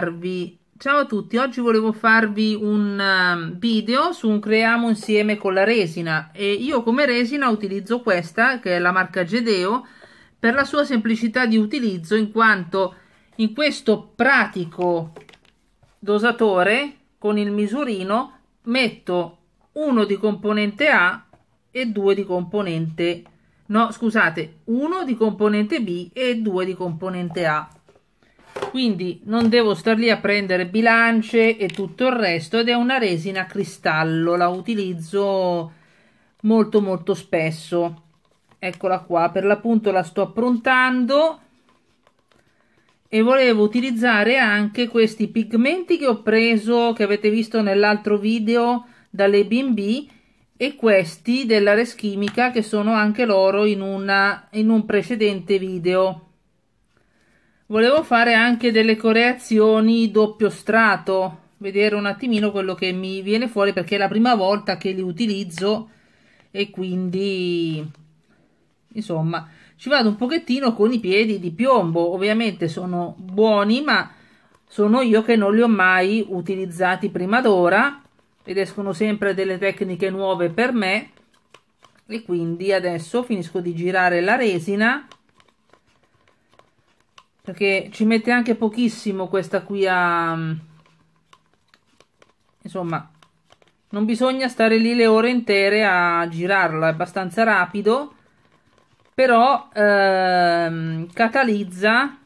farvi Ciao a tutti, oggi volevo farvi un ehm, video su un creiamo insieme con la resina e io come resina utilizzo questa che è la marca Gedeo per la sua semplicità di utilizzo in quanto in questo pratico dosatore con il misurino metto uno di componente A e due di componente no scusate uno di componente B e due di componente A quindi non devo star lì a prendere bilance e tutto il resto ed è una resina cristallo la utilizzo molto molto spesso eccola qua per l'appunto la sto approntando e volevo utilizzare anche questi pigmenti che ho preso che avete visto nell'altro video dalle B&B e questi della reschimica che sono anche loro in, una, in un precedente video Volevo fare anche delle correazioni doppio strato, vedere un attimino quello che mi viene fuori perché è la prima volta che li utilizzo e quindi insomma ci vado un pochettino con i piedi di piombo ovviamente sono buoni ma sono io che non li ho mai utilizzati prima d'ora ed escono sempre delle tecniche nuove per me e quindi adesso finisco di girare la resina perché ci mette anche pochissimo questa qui a mm, insomma non bisogna stare lì le ore intere a girarla è abbastanza rapido però ehm, catalizza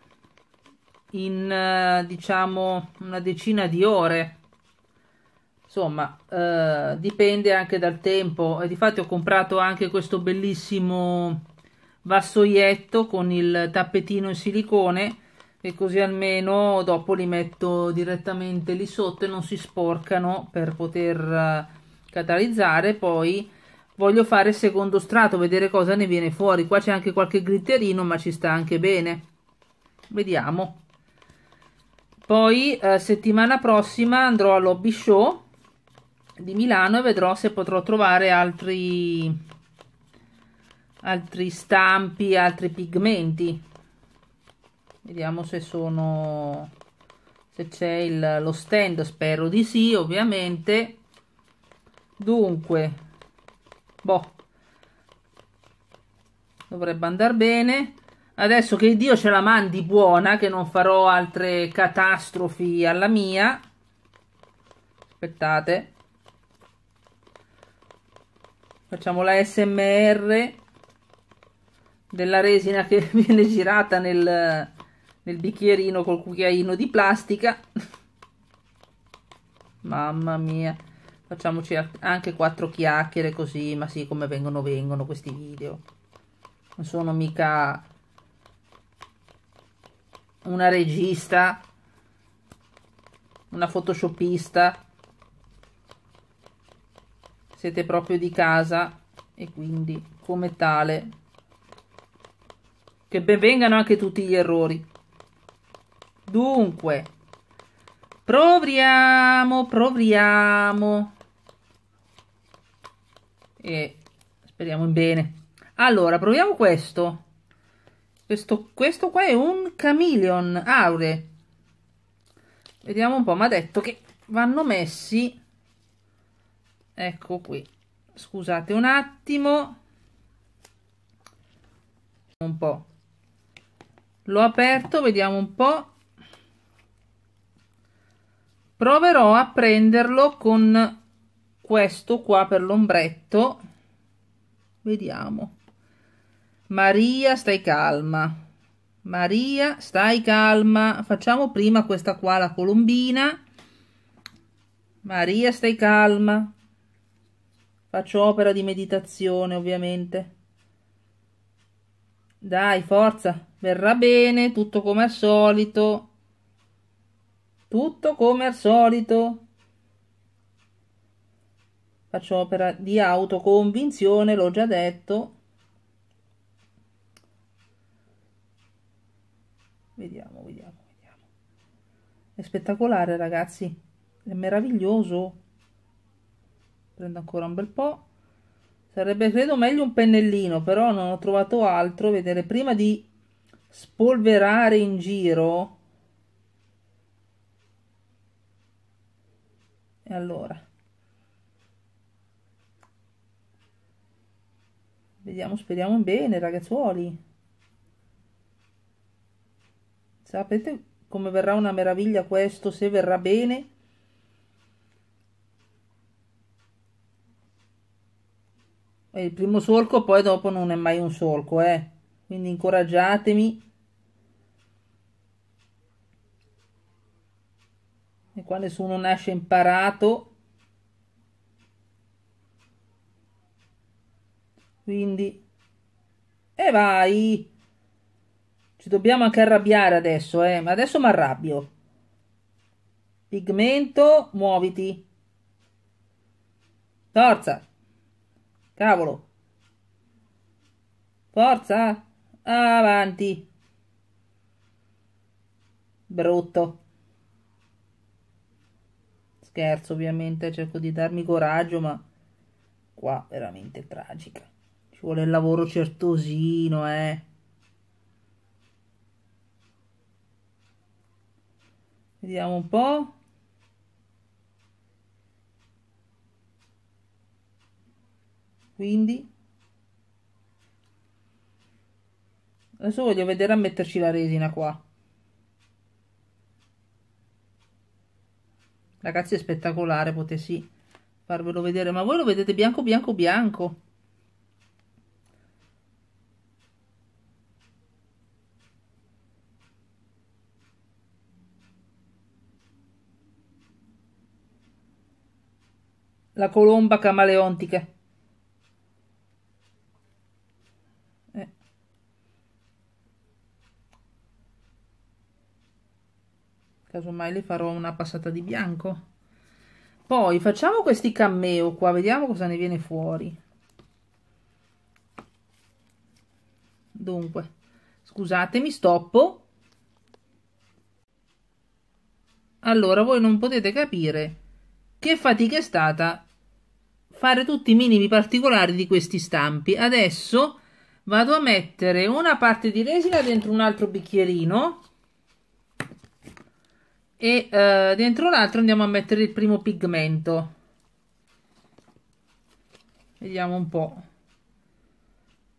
in eh, diciamo una decina di ore insomma eh, dipende anche dal tempo e di fatto ho comprato anche questo bellissimo vassoietto con il tappetino in silicone e così almeno dopo li metto direttamente lì sotto e non si sporcano per poter eh, catalizzare poi voglio fare il secondo strato vedere cosa ne viene fuori qua c'è anche qualche glitterino ma ci sta anche bene vediamo poi eh, settimana prossima andrò all'hobby show di Milano e vedrò se potrò trovare altri altri stampi, altri pigmenti. Vediamo se sono se c'è lo stand, spero di sì, ovviamente. Dunque, boh, dovrebbe andare bene. Adesso che Dio ce la mandi buona, che non farò altre catastrofi alla mia. Aspettate. Facciamo la SMR della resina che viene girata nel, nel bicchierino col cucchiaino di plastica mamma mia facciamoci anche quattro chiacchiere così ma sì come vengono vengono questi video non sono mica una regista una photoshopista siete proprio di casa e quindi come tale che benvengano anche tutti gli errori. Dunque, proviamo, proviamo. E speriamo in bene. Allora, proviamo questo. Questo, questo qua è un chameleon aure. Vediamo un po', mi ha detto che vanno messi... Ecco qui. Scusate un attimo. Un po' l'ho aperto vediamo un po proverò a prenderlo con questo qua per l'ombretto vediamo maria stai calma maria stai calma facciamo prima questa qua la colombina maria stai calma faccio opera di meditazione ovviamente dai, forza, verrà bene, tutto come al solito. Tutto come al solito. Faccio opera di autoconvinzione, l'ho già detto. Vediamo, vediamo, vediamo. È spettacolare, ragazzi. È meraviglioso. Prendo ancora un bel po'. Sarebbe credo meglio un pennellino, però non ho trovato altro. Vedere prima di spolverare in giro. E allora. Vediamo, speriamo bene, ragazzuoli. Sapete come verrà una meraviglia questo se verrà bene? è il primo solco, poi dopo non è mai un solco, eh. Quindi incoraggiatemi. E qua nessuno nasce imparato. Quindi e vai. Ci dobbiamo anche arrabbiare adesso, eh. Ma adesso mi arrabbio. Pigmento, muoviti. Forza. Cavolo. Forza. Avanti. Brutto. Scherzo, ovviamente, cerco di darmi coraggio, ma qua veramente tragica. Ci vuole il lavoro certosino, eh. Vediamo un po'. quindi adesso voglio vedere a metterci la resina qua ragazzi è spettacolare potessi farvelo vedere ma voi lo vedete bianco bianco bianco la colomba camaleontica casomai le farò una passata di bianco poi facciamo questi cameo qua vediamo cosa ne viene fuori dunque scusatemi stoppo allora voi non potete capire che fatica è stata fare tutti i minimi particolari di questi stampi adesso vado a mettere una parte di resina dentro un altro bicchierino e eh, dentro l'altro andiamo a mettere il primo pigmento vediamo un po'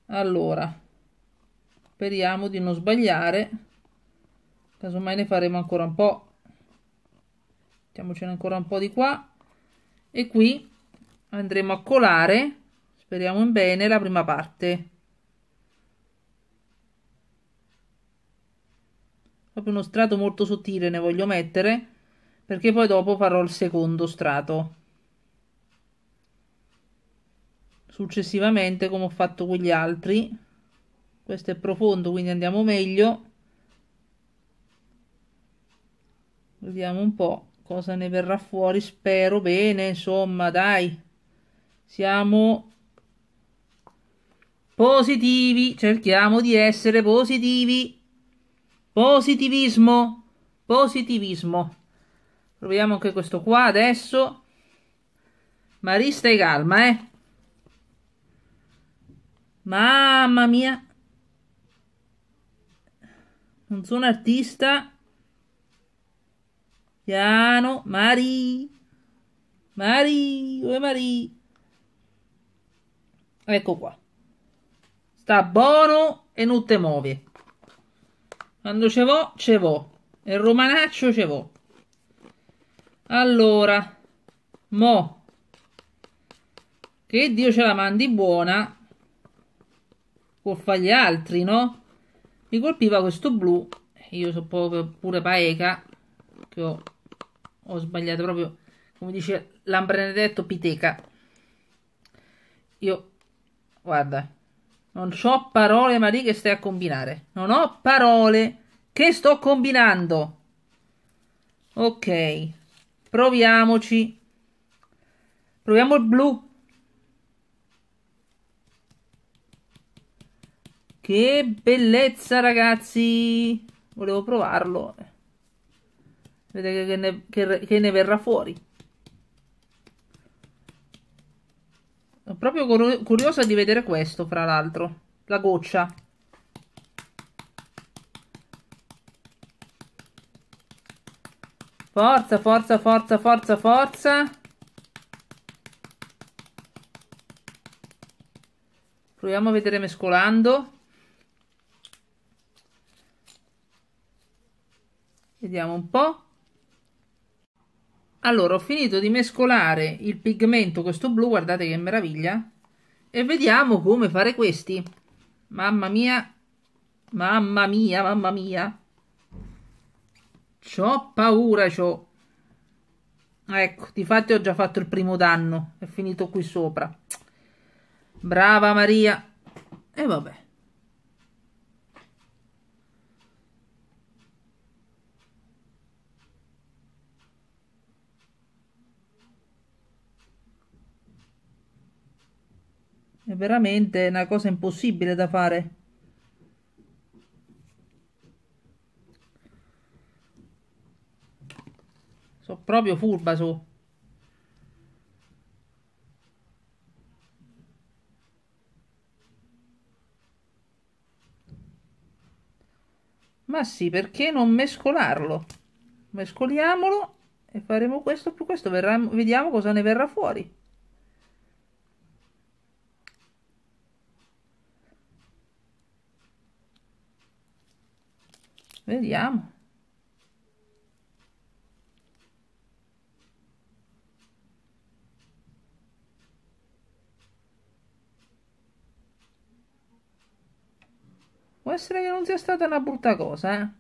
allora speriamo di non sbagliare casomai ne faremo ancora un po' mettiamocene ancora un po' di qua e qui andremo a colare speriamo in bene la prima parte proprio uno strato molto sottile ne voglio mettere perché poi dopo farò il secondo strato successivamente come ho fatto con gli altri questo è profondo quindi andiamo meglio vediamo un po' cosa ne verrà fuori spero bene insomma dai siamo positivi cerchiamo di essere positivi Positivismo, positivismo. Proviamo anche questo qua adesso. Maria, stai calma, eh. Mamma mia. Non sono artista. Piano, mari mari dove mari Ecco qua. Sta buono e non te muove. Quando ce vo, ce vo. E il romanaccio ce vo. Allora, mo. Che Dio ce la mandi buona. Può fare gli altri, no? Mi colpiva questo blu. Io so proprio pure paeca. Che ho, ho sbagliato proprio, come dice l'ambrenedetto piteca. Io, guarda, non ho parole, Marie, che stai a combinare. Non ho parole. Che sto combinando? Ok, proviamoci. Proviamo il blu. Che bellezza, ragazzi. Volevo provarlo. Vedete che ne, che, che ne verrà fuori. proprio curiosa di vedere questo, fra l'altro. La goccia. Forza, forza, forza, forza, forza. Proviamo a vedere mescolando. Vediamo un po'. Allora, ho finito di mescolare il pigmento, questo blu, guardate che meraviglia. E vediamo come fare questi. Mamma mia, mamma mia, mamma mia. C'ho paura, c'ho. Ecco, di fatti ho già fatto il primo danno. È finito qui sopra. Brava Maria. E vabbè. è veramente una cosa impossibile da fare sono proprio furba su ma sì perché non mescolarlo mescoliamolo e faremo questo più questo verrà, vediamo cosa ne verrà fuori vediamo può essere che non sia stata una brutta cosa eh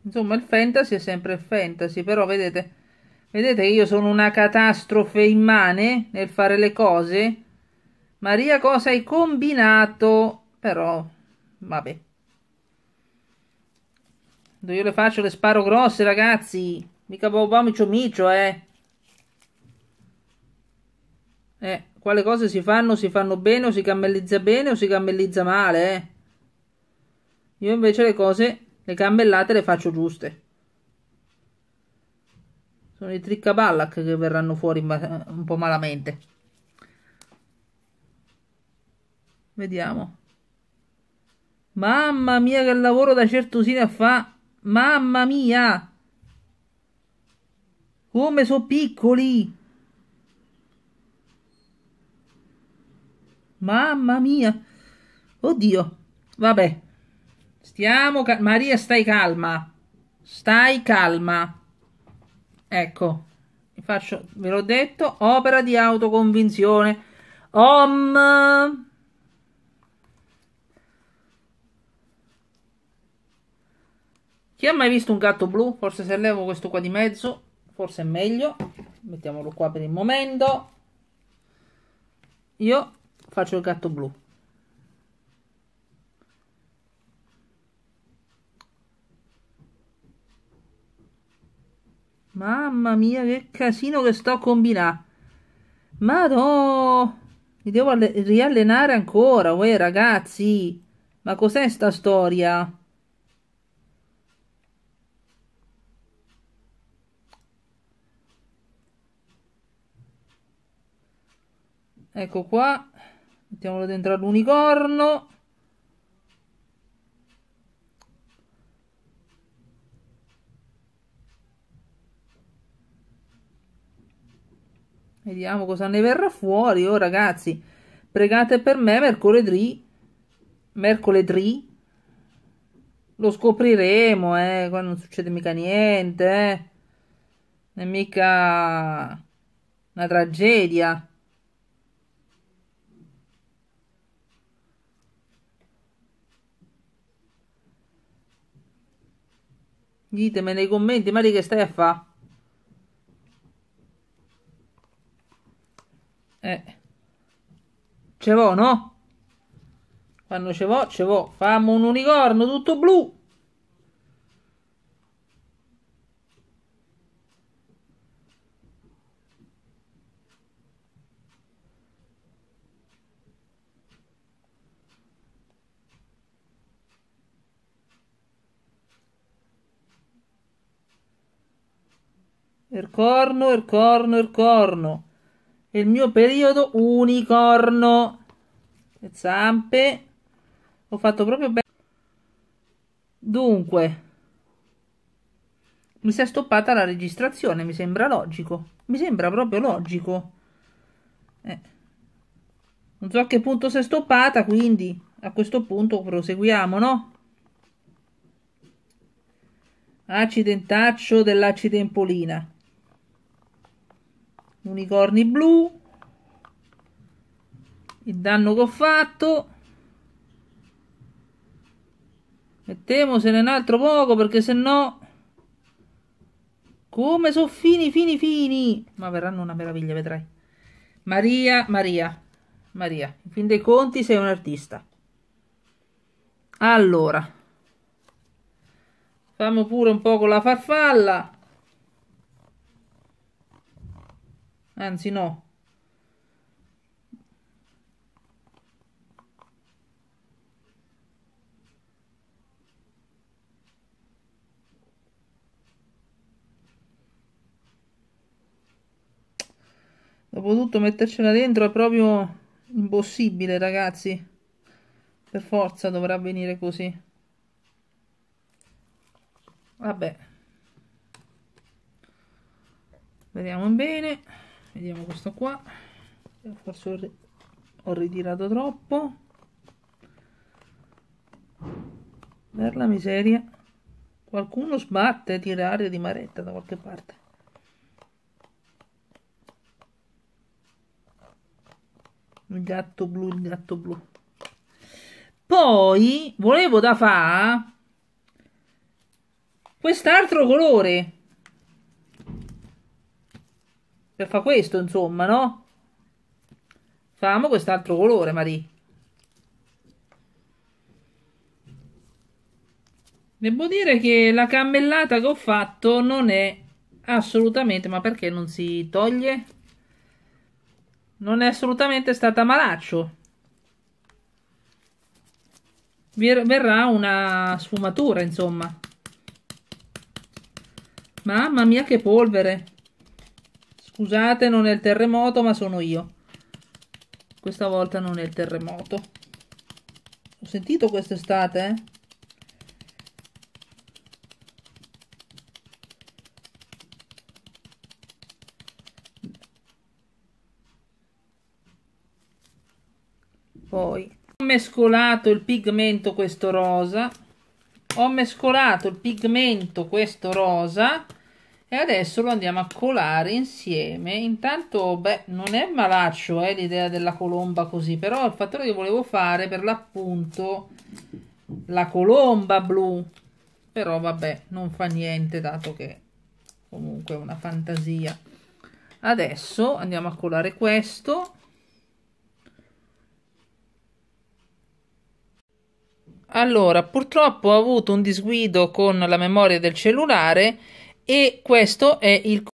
Insomma, il fantasy è sempre il fantasy, però vedete, vedete che io sono una catastrofe immane nel fare le cose? Maria, cosa hai combinato? Però, vabbè. Io le faccio le sparo grosse, ragazzi. Mica bobo micio micio, eh. Eh, quale cose si fanno? Si fanno bene o si cammellizza bene o si cammellizza male, eh. Io invece le cose, le cammellate le faccio giuste. Sono i trick a ballack che verranno fuori un po' malamente. Vediamo. Mamma mia che lavoro da certosina fa! Mamma mia! Come sono piccoli! Mamma mia! Oddio! Vabbè. Stiamo... Maria, stai calma. Stai calma. Ecco. Faccio, ve l'ho detto, opera di autoconvinzione. Om... Chi ha mai visto un gatto blu? Forse se levo questo qua di mezzo, forse è meglio. Mettiamolo qua per il momento. Io faccio il gatto blu. Mamma mia, che casino che sto a combinare. Madò, mi devo riallenare ancora, voi ragazzi. Ma cos'è sta storia? ecco qua mettiamolo dentro all'unicorno vediamo cosa ne verrà fuori oh ragazzi pregate per me mercoledì mercoledì lo scopriremo eh qua non succede mica niente eh. non è mica una tragedia Ditemi nei commenti, Mari, che stai a fare? Eh. Ce vo, no? Quando ce vo, ce vo. Fammo un unicorno tutto blu. corno, il corno, il corno. E il mio periodo unicorno. Le zampe. Ho fatto proprio bene. Dunque. Mi si è stoppata la registrazione, mi sembra logico. Mi sembra proprio logico. Eh. Non so a che punto si è stoppata, quindi a questo punto proseguiamo, no? Accidentaccio dell'accidempolina unicorni blu il danno che ho fatto mettemosene un altro poco perché se no come sono fini fini fini ma verranno una meraviglia vedrai Maria Maria Maria in fin dei conti sei un artista allora fammi pure un po' con la farfalla anzi no Dopotutto mettercela dentro è proprio impossibile, ragazzi. Per forza dovrà venire così. Vabbè. Vediamo bene vediamo questo qua eh, forse ho ritirato troppo per la miseria qualcuno sbatte a tirare di maretta da qualche parte il gatto blu il gatto blu poi volevo da fa quest'altro colore per fa questo, insomma, no? Facciamo quest'altro colore, Marì Devo dire che la cammellata che ho fatto non è assolutamente... Ma perché non si toglie? Non è assolutamente stata malaccio. Verrà una sfumatura, insomma. Mamma mia che polvere! Scusate, non è il terremoto, ma sono io. Questa volta non è il terremoto. Ho sentito quest'estate, eh? Poi ho mescolato il pigmento questo rosa ho mescolato il pigmento questo rosa e adesso lo andiamo a colare insieme intanto beh non è malaccio eh, l'idea della colomba così però il fattore che volevo fare per l'appunto la colomba blu però vabbè non fa niente dato che comunque è una fantasia adesso andiamo a colare questo allora purtroppo ho avuto un disguido con la memoria del cellulare e questo è il